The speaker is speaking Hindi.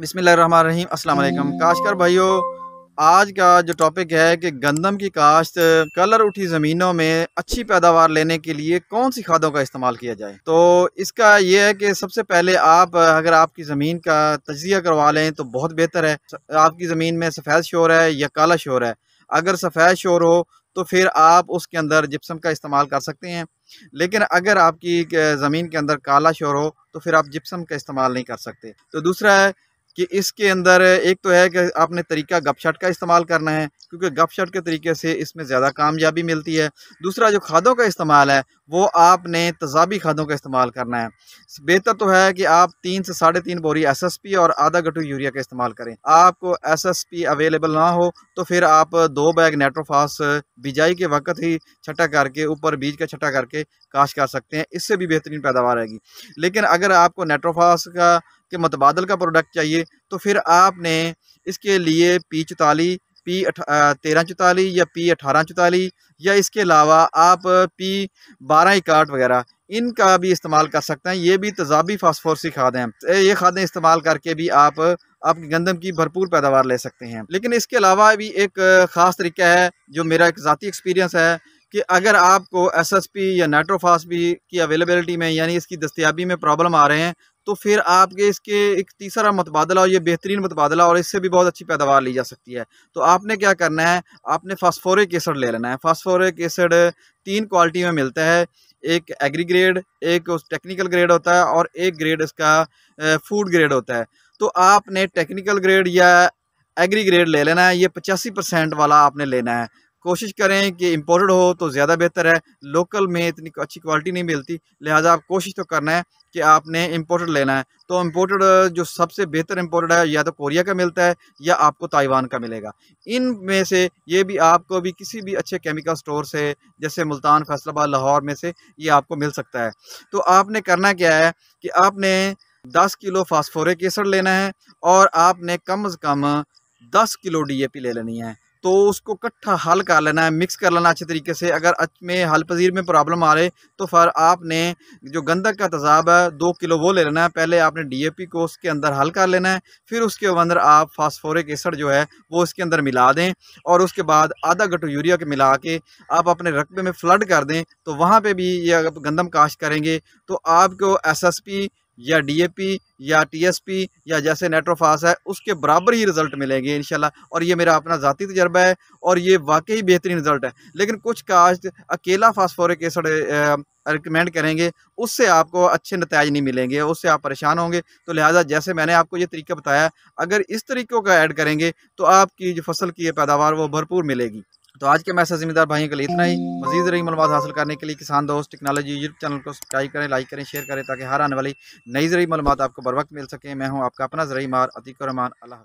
बिसमीम असलम काश्कर भाइयों आज का जो टॉपिक है कि गंदम की काश्त कलर उठी ज़मीनों में अच्छी पैदावार लेने के लिए कौन सी खादों का इस्तेमाल किया जाए तो इसका ये है कि सबसे पहले आप अगर आपकी ज़मीन का तजिया करवा लें तो बहुत बेहतर है आपकी ज़मीन में सफ़ेद शोर है या काला शोर है अगर सफ़ेद शोर हो तो फिर आप उसके अंदर जिप्सम का इस्तेमाल कर सकते हैं लेकिन अगर आपकी ज़मीन के अंदर काला शोर हो तो फिर आप जिप्सम का इस्तेमाल नहीं कर सकते तो दूसरा है कि इसके अंदर एक तो है कि आपने तरीका गपशट का इस्तेमाल करना है क्योंकि गपशट के तरीके से इसमें ज़्यादा कामयाबी मिलती है दूसरा जो खादों का इस्तेमाल है वो आपने तजाबी खादों का इस्तेमाल करना है बेहतर तो है कि आप तीन से साढ़े तीन बोरी एस एस पी और आधा गटू यूरिया का इस्तेमाल करें आपको एस एस पी अवेलेबल ना हो तो फिर आप दो बैग नेट्रोफास बिजाई के वक्त ही छटा करके ऊपर बीज का छटा करके काश कर सकते हैं इससे भी बेहतरीन पैदावार आएगी लेकिन अगर आपको नेट्रोफास का के मतबादल का प्रोडक्ट चाहिए तो फिर आपने इसके लिए पी चौताली पी तेरह चौतालीस या पी अठारह चौतालीस या इसके अलावा आप पी बारह इकाट वगैरह इनका भी इस्तेमाल कर सकते हैं ये भी तजाबी फास्फोरसी खाद हैं ये खादें इस्तेमाल करके भी आप आपकी गंदम की भरपूर पैदावार ले सकते हैं लेकिन इसके अलावा भी एक ख़ास तरीका है जो मेरा एक ज़ाती एक्सपीरियंस है कि अगर आपको एस एस पी या नाइट्रोफास भी की अवेलेबलिटी में यानी इसकी दस्तियाबी में प्रॉब्लम आ रहे हैं तो फिर आपके इसके एक तीसरा मतबादला और ये बेहतरीन मतबादला और इससे भी बहुत अच्छी पैदावार ली जा सकती है तो आपने क्या करना है आपने फास्फोरिक एसड ले लेना है फास्फोरिक एसड तीन क्वालिटी में मिलता है एक एग्री ग्रेड एक उस टेक्निकल ग्रेड होता है और एक ग्रेड इसका फूड ग्रेड होता है तो आपने टेक्निकल ग्रेड या एग्री ग्रेड ले लेना है ये पचासी परसेंट वाला आपने लेना है कोशिश करें कि इम्पोर्टेड हो तो ज़्यादा बेहतर है लोकल में इतनी अच्छी क्वालिटी नहीं मिलती लिहाजा आप कोशिश तो करना है कि आपने इम्पोर्टेड लेना है तो इम्पोर्टेड जो सबसे बेहतर इम्पोर्टेड है या तो कोरिया का मिलता है या आपको ताइवान का मिलेगा इन में से ये भी आपको भी किसी भी अच्छे केमिकल स्टोर से जैसे मुल्तान फैसलाबाद लाहौर में से ये आपको मिल सकता है तो आपने करना क्या है कि आपने दस किलो फास्फोरिक एसड लेना है और आपने कम अज़ कम दस किलो डी ए पी ले लेनी है तो उसको इकट्ठा हल कर लेना है मिक्स कर लेना अच्छे तरीके से अगर में हल पजीर में प्रॉब्लम आ रहे तो फिर आपने जो गंदक का तजाब है दो किलो वो ले लेना है पहले आपने डीएपी को उसके अंदर हल कर लेना है फिर उसके अंदर आप फास्फोरिक एसड जो है वो इसके अंदर मिला दें और उसके बाद आधा गटो यूरिया के मिला के आप अपने रकबे में फ्लड कर दें तो वहाँ पर भी ये गंदम काश करेंगे तो आपको एस एस पी या डीएपी या टीएसपी या जैसे नेट्रोफास है उसके बराबर ही रिज़ल्ट मिलेंगे इन और ये मेरा अपना ज़ाती तजर्बा है और ये वाकई बेहतरीन रिज़ल्ट है लेकिन कुछ काश्त अकेला फास्फोरिक एसड रिकमेंड करेंगे उससे आपको अच्छे नतज नहीं मिलेंगे उससे आप परेशान होंगे तो लिहाजा जैसे मैंने आपको ये तरीका बताया अगर इस तरीक़ों का ऐड करेंगे तो आपकी जो फसल की पैदावार वो भरपूर मिलेगी तो आज के मैसेज जिम्मेदार भाइयों के लिए इतना ही मजीद रही मालूम हासिल करने के लिए Kisan Dost technology YouTube channel को सब्सक्राइब करें लाइक करें शेयर करें ताकि हर आने वाली नई जरिए मालूम आपको बर वक्त मिल सके मैं हूँ आपका अपना जरिए मार अतीक रमान अल्लाह